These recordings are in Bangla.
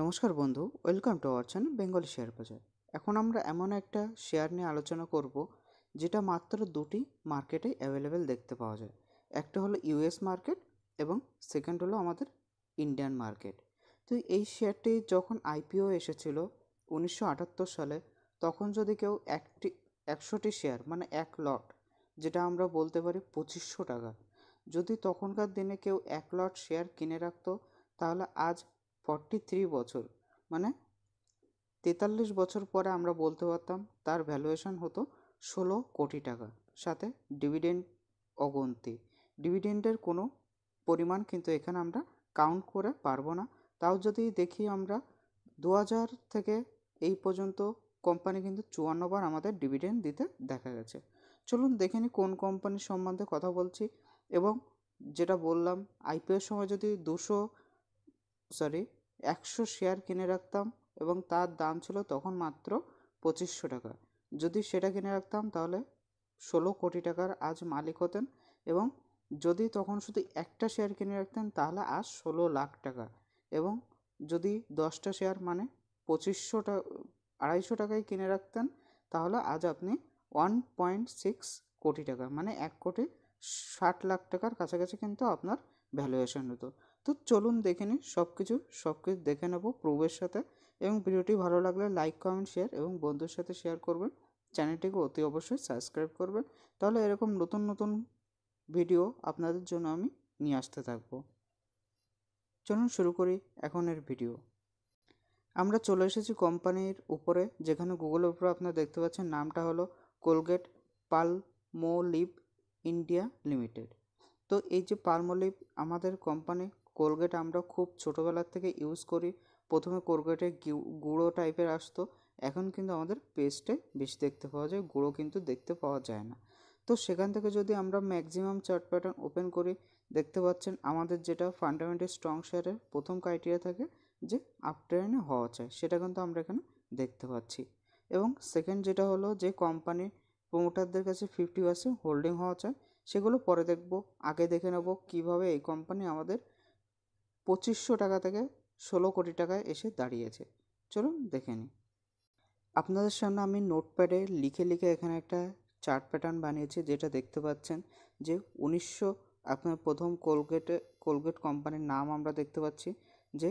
নমস্কার বন্ধু welcome to our channel Bengali share বাজার এখন আমরা এমন একটা শেয়ার নিয়ে আলোচনা করব যেটা মাত্র দুটি মার্কেটে অ্যাভেলেবেল দেখতে পাওয়া যায় একটা হলো ইউএস মার্কেট এবং সেকেন্ড হলো আমাদের ইন্ডিয়ান মার্কেট তো এই শেয়ারটি যখন আইপিও এসেছিল উনিশশো আটাত্তর সালে তখন যদি কেউ একটি একশোটি শেয়ার মানে এক লট যেটা আমরা বলতে পারি পঁচিশশো টাকা যদি তখনকার দিনে কেউ এক লট শেয়ার কিনে রাখতো তাহলে আজ ফর্টি থ্রি বছর মানে তেতাল্লিশ বছর পরে আমরা বলতে পারতাম তার ভ্যালুয়েশন হতো ষোলো কোটি টাকা সাথে ডিভিডেন্ড অগন্তি ডিভিডেন্ডের কোনো পরিমাণ কিন্তু এখানে আমরা কাউন্ট করে পারবো না তাও যদি দেখি আমরা দু হাজার থেকে এই পর্যন্ত কোম্পানি কিন্তু চুয়ান্নবার আমাদের ডিভিডেন্ড দিতে দেখা গেছে চলুন দেখে নিই কোন কোম্পানির সম্বন্ধে কথা বলছি এবং যেটা বললাম আইপিওর সময় যদি দুশো সরি একশো শেয়ার কিনে রাখতাম এবং তার দাম ছিল তখন মাত্র পঁচিশশো টাকা যদি সেটা কিনে রাখতাম তাহলে ষোলো কোটি টাকার আজ মালিক হতেন এবং যদি তখন শুধু একটা শেয়ার কিনে রাখতেন তাহলে আজ ষোলো লাখ টাকা এবং যদি দশটা শেয়ার মানে পঁচিশশো টাকা আড়াইশো টাকায় কিনে রাখতেন তাহলে আজ আপনি ওয়ান পয়েন্ট সিক্স কোটি টাকা মানে এক কোটি ষাট লাখ টাকার কাছাকাছি কিন্তু আপনার ভ্যালুয়েশন হতো তো চলুন দেখে নিই সব কিছু সব কিছু দেখে নেবো প্রবের সাথে এবং ভিডিওটি ভালো লাগলে লাইক কমেন্ট শেয়ার এবং বন্ধুর সাথে শেয়ার করবেন চ্যানেলটিকে অতি অবশ্যই সাবস্ক্রাইব করবেন তাহলে এরকম নতুন নতুন ভিডিও আপনাদের জন্য আমি নিয়ে আসতে থাকবো চলুন শুরু করি এখনের ভিডিও আমরা চলে এসেছি কোম্পানির উপরে যেখানে গুগলের উপরে আপনারা দেখতে পাচ্ছেন নামটা হলো কোলগেট পালমোলিভ ইন্ডিয়া লিমিটেড তো এই যে পালমোলিভ আমাদের কোম্পানি কোলগেট আমরা খুব ছোটোবেলার থেকে ইউজ করি প্রথমে কোলগেটে গুঁড়ো টাইপের আসতো এখন কিন্তু আমাদের পেস্টে বেশি দেখতে পাওয়া যায় গুঁড়ো কিন্তু দেখতে পাওয়া যায় না তো সেখান থেকে যদি আমরা ম্যাক্সিমাম চার্ট প্যাটার্ন ওপেন করি দেখতে পাচ্ছেন আমাদের যেটা ফান্ডামেন্টাল স্ট্রং শেয়ারের প্রথম ক্রাইটেরিয়া থাকে যে আপ হওয়া চাই সেটা কিন্তু আমরা এখানে দেখতে পাচ্ছি এবং সেকেন্ড যেটা হলো যে কোম্পানির প্রমোটারদের কাছে ফিফটি পার্সেন্ট হোল্ডিং হওয়া চাই সেগুলো পরে দেখব আগে দেখে নেব কিভাবে এই কোম্পানি আমাদের পঁচিশশো টাকা থেকে ষোলো কোটি টাকায় এসে দাঁড়িয়েছে চলুন দেখে নিই আপনাদের সামনে আমি নোটপ্যাডে লিখে লিখে এখানে একটা চার্ট প্যাটার্ন বানিয়েছি যেটা দেখতে পাচ্ছেন যে উনিশশো আপনার প্রথম কোলগেটে কোলগেট কোম্পানির নাম আমরা দেখতে পাচ্ছি যে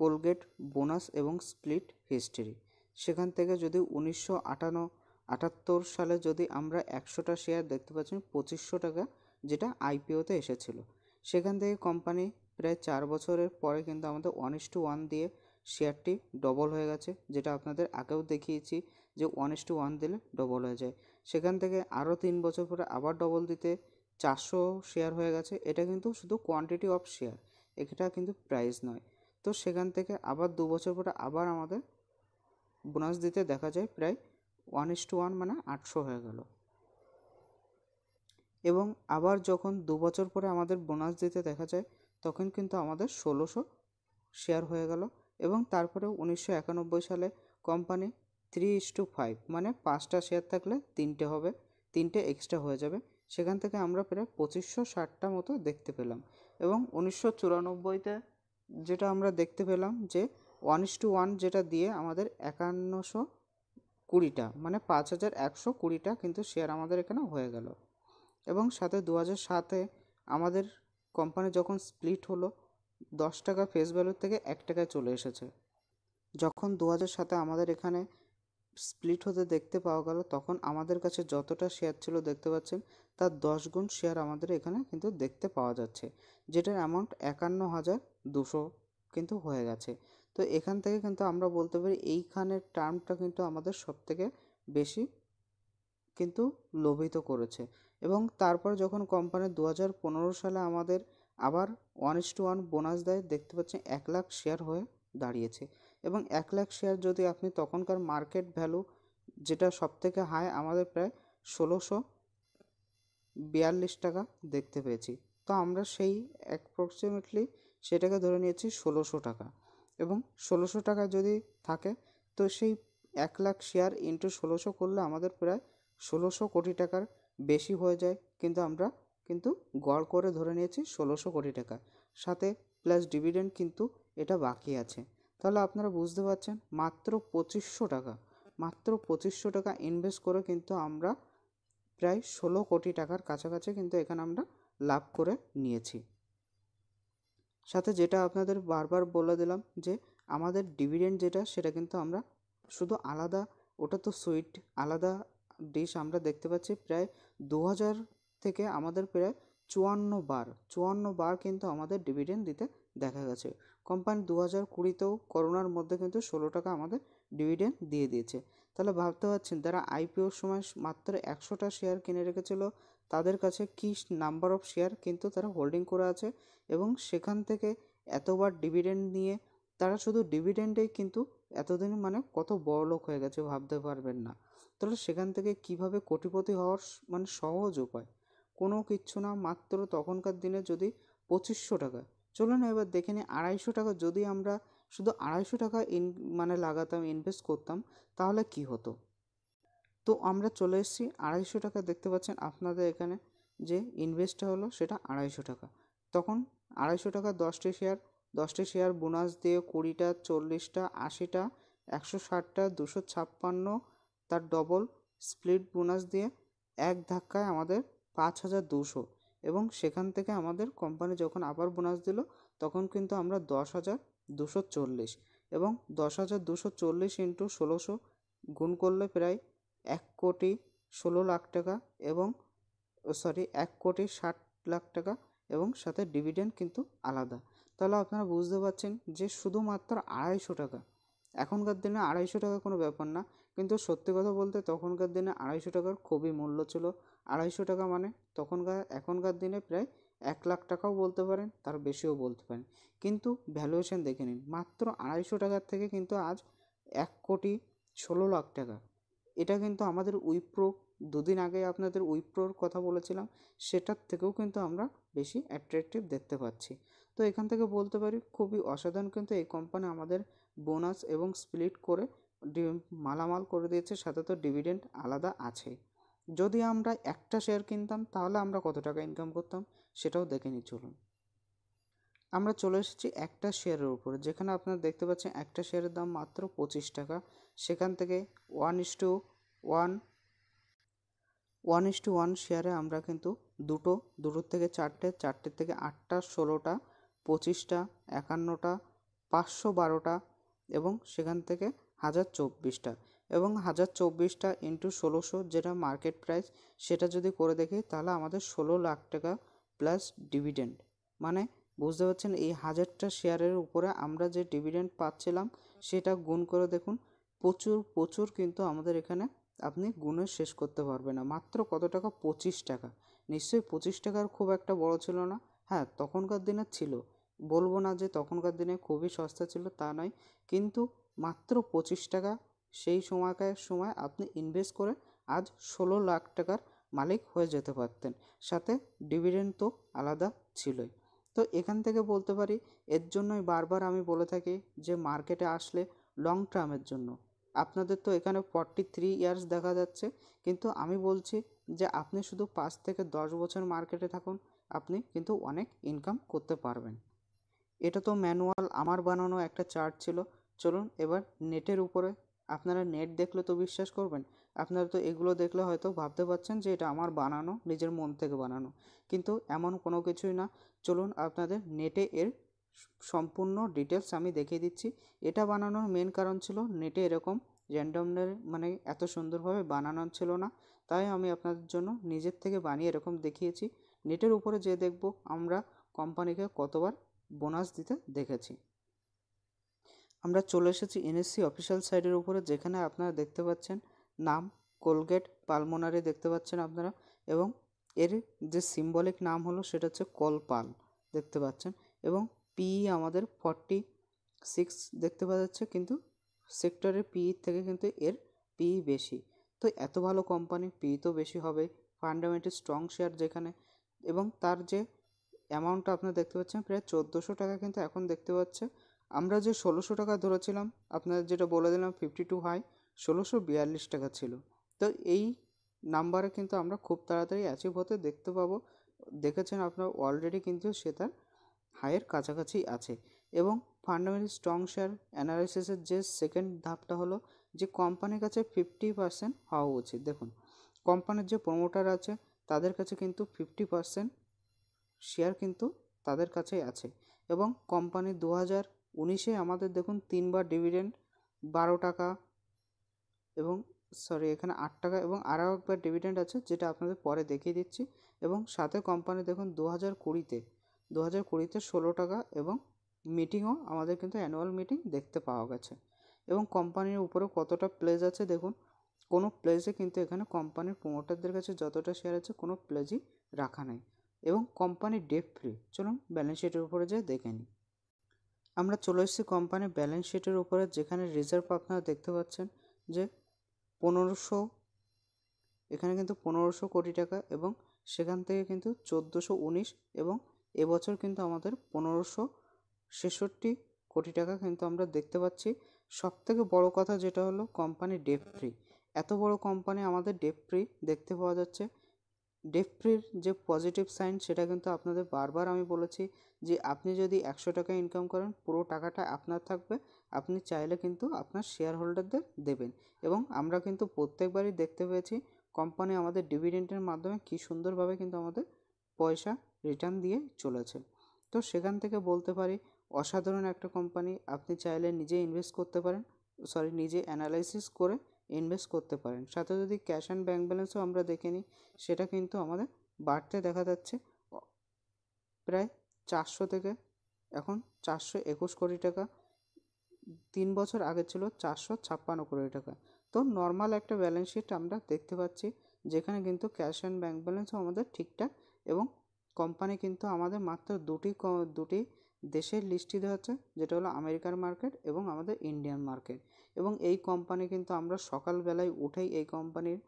কোলগেট বোনাস এবং স্প্লিট হিস্ট্রি সেখান থেকে যদি উনিশশো আটান্ন আটাত্তর সালে যদি আমরা একশোটা শেয়ার দেখতে পাচ্ছি পঁচিশশো টাকা যেটা আইপিওতে এসেছিল সেখান থেকে কোম্পানি প্রায় চার বছরের পরে কিন্তু আমাদের ওয়ান ইস টু ওয়ান দিয়ে শেয়ারটি ডবল হয়ে গেছে যেটা আপনাদের আগেও দেখিয়েছি যে ওয়ান ইস টু ওয়ান দিলে ডবল হয়ে যায় সেখান থেকে আরও তিন বছর পরে আবার ডবল দিতে চারশো শেয়ার হয়ে গেছে এটা কিন্তু শুধু কোয়ান্টিটি অফ শেয়ার এটা কিন্তু প্রাইস নয় তো সেখান থেকে আবার দু বছর পরে আবার আমাদের বোনাস দিতে দেখা যায় প্রায় ওয়ান ইস টু ওয়ান মানে আটশো হয়ে গেল এবং আবার যখন দু বছর পরে আমাদের বোনাস দিতে দেখা যায় তখন কিন্তু আমাদের ষোলোশো শেয়ার হয়ে গেল এবং তারপরে উনিশশো একানব্বই সালে company three is two five মানে পাঁচটা শেয়ার থাকলে তিনটে হবে তিনটে এক্সট্রা হয়ে যাবে সেখান থেকে আমরা প্রায় পঁচিশশো ষাটটা মতো দেখতে পেলাম এবং উনিশশো চুরানব্বইতে যেটা আমরা দেখতে পেলাম যে ওয়ান ইস টু ওয়ান যেটা দিয়ে আমাদের একান্নশো কুড়িটা মানে পাঁচ হাজার একশো কুড়িটা কিন্তু শেয়ার আমাদের এখানে হয়ে গেল এবং সাথে দু হাজার সাতে আমাদের কোম্পানি যখন স্প্লিট হলো দশ টাকা ফেস ভ্যালু থেকে এক টাকায় চলে এসেছে যখন দু হাজার সাতে আমাদের এখানে স্প্লিট হতে দেখতে পাওয়া গেল তখন আমাদের কাছে যতটা শেয়ার ছিল দেখতে পাচ্ছেন তার দশ গুণ শেয়ার আমাদের এখানে কিন্তু দেখতে পাওয়া যাচ্ছে যেটার অ্যামাউন্ট একান্ন হাজার দুশো কিন্তু হয়ে গেছে তো এখান থেকে কিন্তু আমরা বলতে পারি এইখানের টার্মটা কিন্তু আমাদের সবথেকে বেশি কিন্তু লোভিত করেছে এবং তারপর যখন কোম্পানি দু হাজার পনেরো সালে আমাদের আবার one is two one bonus দেয় দেখতে পাচ্ছেন এক লাখ শেয়ার হয়ে দাঁড়িয়েছে এবং এক লাখ শেয়ার যদি আপনি তখনকার মার্কেট ভ্যালু যেটা সবথেকে হাই আমাদের প্রায় ষোলোশো বিয়াল্লিশ টাকা দেখতে পেয়েছি তো আমরা সেই অ্যাপ্রক্সিমেটলি সেটাকে ধরে নিয়েছি ষোলোশো টাকা এবং ষোলোশো টাকা যদি থাকে তো সেই এক লাখ শেয়ার ইন্টু ষোলোশো করলে আমাদের প্রায় ষোলোশো কোটি টাকার বেশি হয়ে যায় কিন্তু আমরা কিন্তু গড় করে ধরে নিয়েছি ষোলোশো কোটি টাকা সাথে প্লাস ডিভিডেন্ড কিন্তু এটা বাকি আছে তাহলে আপনারা বুঝতে পারছেন মাত্র পঁচিশশো টাকা মাত্র পঁচিশশো টাকা ইনভেস্ট করে কিন্তু আমরা প্রায় ষোলো কোটি টাকার কাছাকাছি কিন্তু এখানে আমরা লাভ করে নিয়েছি সাথে যেটা আপনাদের বারবার বলে দিলাম যে আমাদের ডিভিডেন্ড যেটা সেটা কিন্তু আমরা শুধু আলাদা ওটা তো সুইট আলাদা ডিশ আমরা দেখতে পাচ্ছি প্রায় দু হাজার থেকে আমাদের প্রায় চুয়ান্ন বার চুয়ান্ন বার কিন্তু আমাদের ডিভিডেন্ড দিতে দেখা গেছে কোম্পানি দু হাজার কুড়িতেও করোনার মধ্যে কিন্তু ষোলো টাকা আমাদের ডিভিডেন্ড দিয়ে দিয়েছে তাহলে ভাবতে পারছেন তারা আইপিওর সময় মাত্র একশোটা শেয়ার কিনে রেখেছিল তাদের কাছে কী নাম্বার অফ শেয়ার কিন্তু তারা হোল্ডিং করা আছে এবং সেখান থেকে এতবার ডিভিডেন্ড নিয়ে তারা শুধু ডিভিডেন্ডেই কিন্তু এতদিন মানে কত বড় লোক হয়ে গেছে ভাবতে পারবেন না তাহলে সেখান থেকে কীভাবে কোটিপতি হওয়ার মানে সহজ উপায় কোনো কিচ্ছু না মাত্র তখনকার দিনে যদি পঁচিশশো টাকা চলুন এবার দেখে নিই আড়াইশো টাকা যদি আমরা শুধু আড়াইশো টাকা ইন মানে লাগাতাম ইনভেস্ট করতাম তাহলে কি হতো তো আমরা চলে এসেছি আড়াইশো টাকা দেখতে পাচ্ছেন আপনাদের এখানে যে ইনভেস্টটা হলো সেটা আড়াইশো টাকা তখন আড়াইশো টাকা দশটি শেয়ার দশটি শেয়ার বোনাস দিয়ে কুড়িটা চল্লিশটা আশিটা একশো ষাটটা দুশো ছাপ্পান্ন তার ডবল স্প্লিট বোনাস দিয়ে এক ধাক্কায় আমাদের পাঁচ হাজার দুশো এবং সেখান থেকে আমাদের কোম্পানি যখন আবার বোনাস দিল তখন কিন্তু আমরা দশ হাজার দুশো চল্লিশ এবং দশ হাজার দুশো চল্লিশ ইন্টু ষোলোশো গুণ করলে প্রায় এক কোটি ষোলো লাখ টাকা এবং সরি এক কোটি ষাট লাখ টাকা এবং সাথে ডিভিডেন্ড কিন্তু আলাদা তাহলে আপনারা বুঝতে পারছেন যে শুধুমাত্র আড়াইশো টাকা এখনকার দিনে আড়াইশো টাকা কোনো ব্যাপার না কিন্তু সত্যি কথা বলতে তখনকার দিনে আড়াইশো টাকার খুবই মূল্য ছিল আড়াইশো টাকা মানে তখনকার এখনকার দিনে প্রায় এক লাখ টাকাও বলতে পারেন তার বেশিও বলতে পারেন কিন্তু ভ্যালুয়েশন দেখে নিন মাত্র আড়াইশো টাকার থেকে কিন্তু আজ এক কোটি ষোলো লাখ টাকা এটা কিন্তু আমাদের উইপ্রো দুদিন আগে আপনাদের উইপ্রোর কথা বলেছিলাম সেটার থেকেও কিন্তু আমরা বেশি অ্যাট্রাকটিভ দেখতে পাচ্ছি তো এখান থেকে বলতে পারি খুবই অসাধারণ কিন্তু এই কোম্পানি আমাদের বোনাস এবং স্প্লিট করে মালামাল করে দিয়েছে সাথে তো ডিভিডেন্ড আলাদা আছে যদি আমরা একটা শেয়ার কিনতাম তাহলে আমরা কত টাকা ইনকাম করতাম সেটাও দেখে নিই চলুন আমরা চলে এসেছি একটা শেয়ারের উপরে যেখানে আপনারা দেখতে পাচ্ছেন একটা শেয়ারের দাম মাত্র পঁচিশ টাকা সেখান থেকে one is two one one is two one শেয়ারে আমরা কিন্তু দুটো দুটোর থেকে চারটে চারটের থেকে আটটা ষোলোটা পঁচিশটা একান্নটা পাঁচশো বারোটা এবং সেখান থেকে হাজার চব্বিশটা এবং হাজার চব্বিশটা ইন্টু ষোলোশো যেটা মার্কেট প্রাইস সেটা যদি করে দেখি তাহলে আমাদের ষোলো লাখ টাকা প্লাস ডিভিডেন্ড মানে বুঝতে পারছেন এই হাজারটা শেয়ারের উপরে আমরা যে ডিভিডেন্ড পাচ্ছিলাম সেটা গুণ করে দেখুন প্রচুর প্রচুর কিন্তু আমাদের এখানে আপনি গুণে শেষ করতে পারবেন না মাত্র কত টাকা পঁচিশ টাকা নিশ্চয়ই পঁচিশ টাকার খুব একটা বড় ছিল না হ্যাঁ তখনকার দিনে ছিল বলবো না যে তখনকার দিনে খুবই সস্তা ছিল তা নয় কিন্তু মাত্র পঁচিশ টাকা সেই সময়কার সময় আপনি ইনভেস্ট করে আজ ষোলো লাখ টাকার মালিক হয়ে যেতে পারতেন সাথে ডিভিডেন্ড তো আলাদা ছিলই তো এখান থেকে বলতে পারি এর জন্যই বারবার আমি বলে থাকি যে মার্কেটে আসলে লং টার্মের জন্য আপনাদের তো এখানে ফর্টি থ্রি ইয়ার্স দেখা যাচ্ছে কিন্তু আমি বলছি যে আপনি শুধু পাঁচ থেকে দশ বছর মার্কেটে থাকুন আপনি কিন্তু অনেক ইনকাম করতে পারবেন এটা তো ম্যানুয়াল আমার বানানো একটা চার্ট ছিল চলুন এবার নেটের উপরে আপনারা নেট দেখলে তো বিশ্বাস করবেন আপনারা তো এগুলো দেখলে হয়তো ভাবতে পারছেন যে এটা আমার বানানো নিজের মন থেকে বানানো কিন্তু এমন কোনো কিছুই না চলুন আপনাদের নেটে এর সম্পূর্ণ ডিটেলস আমি দেখিয়ে দিচ্ছি এটা বানানোর মেন কারণ ছিল নেটে এরকম র্যান্ডমনের মানে এত সুন্দরভাবে বানানো ছিল না তাই আমি আপনাদের জন্য নিজের থেকে বানিয়ে এরকম দেখিয়েছি নেটের উপরে যে দেখব আমরা কোম্পানিকে কতবার বোনাস দিতে দেখেছি আমরা চলে এসেছি এনএসসি অফিসিয়াল সাইটের উপরে যেখানে আপনারা দেখতে পাচ্ছেন নাম কোলগেট পালমোনারি দেখতে পাচ্ছেন আপনারা এবং এর যে সিম্বলিক নাম হলো সেটা হচ্ছে কলপাল দেখতে পাচ্ছেন এবং পিই e আমাদের ফর্টি সিক্স দেখতে পাওয়া যাচ্ছে কিন্তু সেক্টরের পিইর e থেকে কিন্তু এর পিই e বেশি তো এত ভালো কোম্পানি পিই তো বেশি হবে ফান্ডামেন্টাল স্ট্রং শেয়ার যেখানে এবং তার যে অ্যামাউন্টটা আপনারা দেখতে পাচ্ছেন প্রায় চোদ্দোশো টাকা কিন্তু এখন দেখতে পাচ্ছে আমরা যে ষোলোশো টাকা ধরেছিলাম আপনাদের যেটা বলে দিলাম ফিফটি টু হাই ষোলোশো বিয়াল্লিশ টাকা ছিল তো এই নাম্বারে কিন্তু আমরা খুব তাড়াতাড়ি অ্যাচিভ হতে দেখতে পাবো দেখেছেন আপনার অলরেডি কিন্তু সে তার হাইয়ের কাছাকাছি আছে এবং ফান্ডামেন্টাল স্ট্রং শেয়ার অ্যানালাইসিসের যে সেকেন্ড ধাপটা হলো যে কোম্পানির কাছে ফিফটি পার্সেন্ট হওয়া উচিত দেখুন কোম্পানির যে প্রমোটার আছে তাদের কাছে কিন্তু ফিফটি পার্সেন্ট শেয়ার কিন্তু তাদের কাছেই আছে এবং কোম্পানি দু হাজার উনিশে আমাদের দেখুন তিনবার ডিভিডেন্ড বারো টাকা এবং সরি এখানে আট টাকা এবং আরও একবার ডিভিডেন্ড আছে যেটা আপনাদের পরে দেখিয়ে দিচ্ছি এবং সাথে কোম্পানি দেখুন দু হাজার কুড়িতে দু হাজার কুড়িতে ষোলো টাকা এবং মিটিংও আমাদের কিন্তু অ্যানুয়াল মিটিং দেখতে পাওয়া গেছে এবং কোম্পানির উপরে কতটা প্লেজ আছে দেখুন কোনো প্লেজে কিন্তু এখানে কোম্পানির প্রমোটারদের কাছে যতটা শেয়ার আছে কোনো প্লেজই রাখা নেই এবং কোম্পানি ডেপ ফ্রি চলুন ব্যালেন্স শিটের উপরে যেয়ে দেখে নিই আমরা চলে এসেছি কোম্পানির ব্যালেন্স শিটের উপরে যেখানে রিজার্ভ আপনারা দেখতে পাচ্ছেন যে পনেরোশো এখানে কিন্তু পনেরোশো কোটি টাকা এবং সেখান থেকে কিন্তু চোদ্দোশো উনিশ এবং এবছর কিন্তু আমাদের পনেরোশো ছেষট্টি কোটি টাকা কিন্তু আমরা দেখতে পাচ্ছি সবথেকে বড় কথা যেটা হলো কোম্পানি ডেপ ফ্রি এত বড় কোম্পানি আমাদের ডেপ ফ্রি দেখতে পাওয়া যাচ্ছে ডেফ্রির যে পজিটিভ সাইন সেটা কিন্তু আপনাদের বারবার আমি বলেছি যে আপনি যদি একশো টাকা ইনকাম করেন পুরো টাকাটা আপনার থাকবে আপনি চাইলে কিন্তু আপনার শেয়ার হোল্ডারদের দেবেন এবং আমরা কিন্তু প্রত্যেকবারই দেখতে পেয়েছি কোম্পানি আমাদের ডিভিডেন্টের মাধ্যমে কী সুন্দরভাবে কিন্তু আমাদের পয়সা রিটার্ন দিয়ে চলেছে তো সেখান থেকে বলতে পারি অসাধারণ একটা কোম্পানি আপনি চাইলে নিজে ইনভেস্ট করতে পারেন সরি নিজে অ্যানালাইসিস করে ইনভেস্ট করতে পারেন সাথে যদি ক্যাশ অ্যান্ড ব্যাঙ্ক ব্যালেন্সও আমরা দেখে নিই সেটা কিন্তু আমাদের বাড়তে দেখা যাচ্ছে প্রায় চারশো থেকে এখন চারশো একুশ কোটি টাকা তিন বছর আগে ছিল চারশো ছাপ্পান্ন কোটি টাকা তো নর্মাল একটা ব্যালেন্স শিট আমরা দেখতে পাচ্ছি যেখানে কিন্তু ক্যাশ অ্যান্ড ব্যাঙ্ক ব্যালেন্সও আমাদের ঠিকঠাক এবং কোম্পানি কিন্তু আমাদের মাত্র দুটি দুটি দেশের লিস্টিতে দেওয়া হচ্ছে যেটা হলো আমেরিকার মার্কেট এবং আমাদের ইন্ডিয়ান মার্কেট এবং এই কোম্পানি কিন্তু আমরা সকালবেলায় উঠেই এই কোম্পানির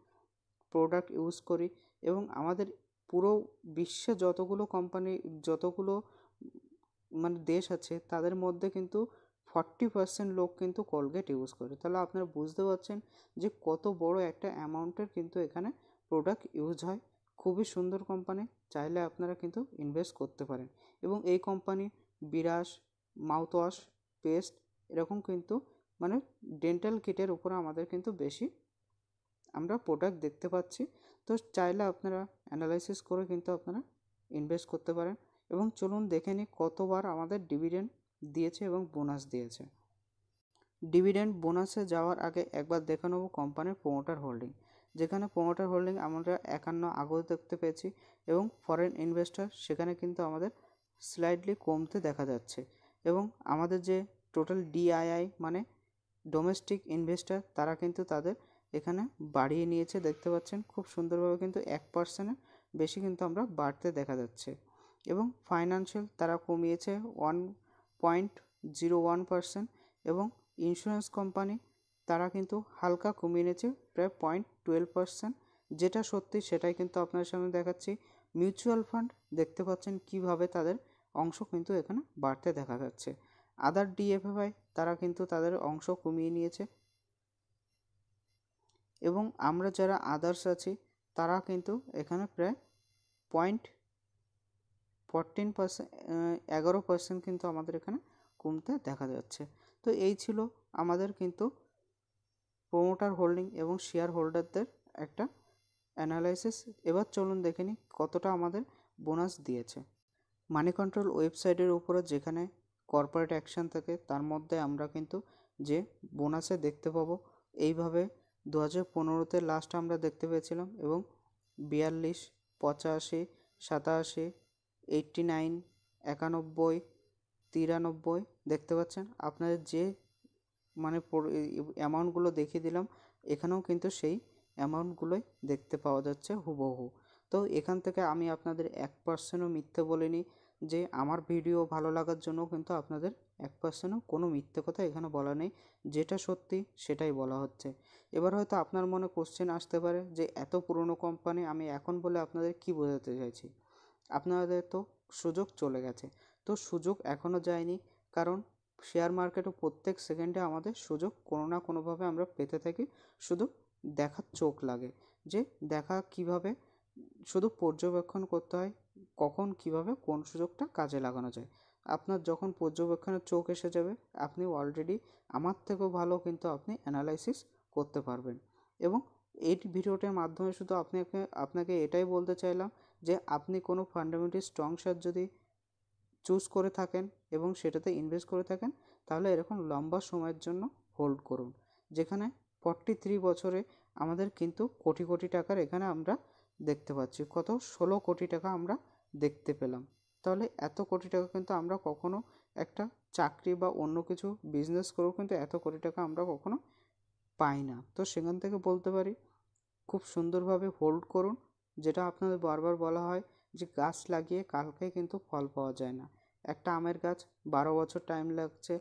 প্রোডাক্ট ইউজ করি এবং আমাদের পুরো বিশ্বে যতগুলো কোম্পানি যতগুলো মানে দেশ আছে তাদের মধ্যে কিন্তু ফর্টি পার্সেন্ট লোক কিন্তু কলগেট ইউজ করে তাহলে আপনারা বুঝতে পারছেন যে কত বড় একটা অ্যামাউন্টের কিন্তু এখানে প্রোডাক্ট ইউজ হয় খুবই সুন্দর কোম্পানি চাইলে আপনারা কিন্তু ইনভেস্ট করতে পারেন এবং এই কোম্পানি বিরাশ মাউথওয়াশ পেস্ট এরকম কিন্তু মানে ডেন্টাল কিটের উপরে আমাদের কিন্তু বেশি আমরা প্রোডাক্ট দেখতে পাচ্ছি তো চাইলে আপনারা অ্যানালাইসিস করে কিন্তু আপনারা ইনভেস্ট করতে পারেন এবং চলুন দেখে নিই কতবার আমাদের ডিভিডেন্ড দিয়েছে এবং বোনাস দিয়েছে ডিভিডেন্ড বোনাসে যাওয়ার আগে একবার দেখে নেব কোম্পানির প্রমোটার হোল্ডিং যেখানে প্রমোটার হোল্ডিং আমরা একান্ন আগত দেখতে পেয়েছি এবং ফরেন ইনভেস্টর সেখানে কিন্তু আমাদের স্লাইডলি কমতে দেখা যাচ্ছে এবং আমাদের যে টোটাল ডিআইআই মানে ডোমেস্টিক ইনভেস্টার তারা কিন্তু তাদের এখানে বাড়িয়ে নিয়েছে দেখতে পাচ্ছেন খুব সুন্দরভাবে কিন্তু এক পার্সেন্টের বেশি কিন্তু আমরা বাড়তে দেখা যাচ্ছে এবং ফাইন্যান্সিয়াল তারা কমিয়েছে one point zero one percent এবং ইন্স্যুরেন্স কোম্পানি তারা কিন্তু হালকা কমিয়ে নিয়েছে প্রায় পয়েন্ট টুয়েলভ পার্সেন্ট যেটা সত্যি সেটাই কিন্তু আপনার সামনে দেখাচ্ছি মিউচুয়াল ফান্ড দেখতে পাচ্ছেন কিভাবে তাদের অংশ কিন্তু এখানে বাড়তে দেখা যাচ্ছে আদার ডিএফএফআই তারা কিন্তু তাদের অংশ কমিয়ে নিয়েছে এবং আমরা যারা আদার্স আছি তারা কিন্তু এখানে প্রায় পয়েন্ট ফোরটিন পার্সেন্ট এগারো পার্সেন্ট কিন্তু আমাদের এখানে কমতে দেখা যাচ্ছে তো এই ছিল আমাদের কিন্তু প্রোমোটার হোল্ডিং এবং শেয়ার হোল্ডারদের একটা অ্যানালাইসিস এবার চলুন দেখে নিই কতটা আমাদের বোনাস দিয়েছে মানি কন্ট্রোল ওয়েবসাইটের উপরে যেখানে কর্পোরেট অ্যাকশান থাকে তার মধ্যে আমরা কিন্তু যে বোনাসে দেখতে পাবো এইভাবে দু হাজার পনেরোতে লাস্ট আমরা দেখতে পেয়েছিলাম এবং বিয়াল্লিশ পঁচাশি সাতাশি এইট্টি নাইন একানব্বই তিরানব্বই দেখতে পাচ্ছেন আপনাদের যে মানে অ্যামাউন্টগুলো দেখিয়ে দিলাম এখানেও কিন্তু সেই অ্যামাউন্টগুলোই দেখতে পাওয়া যাচ্ছে হুবহু তো এখান থেকে আমি আপনাদের এক পার্সেন্টও মিথ্যে বলিনি যে আমার ভিডিও ভালো লাগার জন্য কিন্তু আপনাদের এক পার্সেন্টও কোনো মিথ্যে কথা এখানে বলা নেই যেটা সত্যি সেটাই বলা হচ্ছে এবার হয়তো আপনার মনে কোশ্চেন আসতে পারে যে এত পুরনো কোম্পানি আমি এখন বলে আপনাদের কি বোঝাতে চাইছি আপনাদের তো সুযোগ চলে গেছে তো সুযোগ এখনও যায়নি কারণ শেয়ার মার্কেটও প্রত্যেক সেকেন্ডে আমাদের সুযোগ কোনো না কোনোভাবে আমরা পেতে থাকি শুধু দেখার চোখ লাগে যে দেখা কিভাবে শুধু পর্যবেক্ষণ করতে হয় কখন কীভাবে কোন সুযোগটা কাজে লাগানো যায় আপনার যখন পর্যবেক্ষণের চোখ এসে যাবে আপনি অলরেডি আমার থেকেও ভালো কিন্তু আপনি অ্যানালাইসিস করতে পারবেন এবং এই ভিডিওটার মাধ্যমে শুধু আপনাকে আপনাকে এটাই বলতে চাইলাম যে আপনি কোনো ফান্ডামেন্টাল স্ট্রং শেয়ার যদি চুজ করে থাকেন এবং সেটাতে ইনভেস্ট করে থাকেন তাহলে এরকম লম্বা সময়ের জন্য হোল্ড করুন যেখানে ফর্টি থ্রি বছরে আমাদের কিন্তু কোটি কোটি টাকার এখানে আমরা দেখতে পাচ্ছি কত ষোলো কোটি টাকা আমরা দেখতে পেলাম তাহলে এত কোটি টাকা কিন্তু আমরা কখনো একটা চাকরি বা অন্য কিছু বিজনেস করেও কিন্তু এত কোটি টাকা আমরা কখনো পাই না তো সেখান থেকে বলতে পারি খুব সুন্দরভাবে হোল্ড করুন যেটা আপনাদের বারবার বলা হয় যে গাছ লাগিয়ে কালকে কিন্তু ফল পাওয়া যায় না একটা আমের গাছ বারো বছর টাইম লাগছে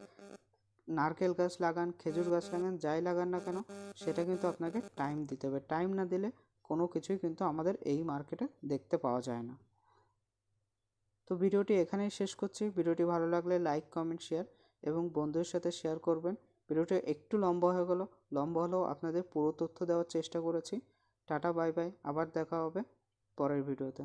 নারকেল গাছ লাগান খেজুর গাছ লাগান যাই লাগান না কেন সেটা কিন্তু আপনাকে টাইম দিতে হবে টাইম না দিলে কোনো কিছুই কিন্তু আমাদের এই মার্কেটে দেখতে পাওয়া যায় না তো ভিডিওটি এখানেই শেষ করছি ভিডিওটি ভালো লাগলে লাইক কমেন্ট শেয়ার এবং বন্ধুদের সাথে শেয়ার করবেন ভিডিওটি একটু লম্বা হয়ে গেল লম্বা হলেও আপনাদের পুরো তথ্য দেওয়ার চেষ্টা করেছি টাটা বাই বাই আবার দেখা হবে পরের ভিডিওতে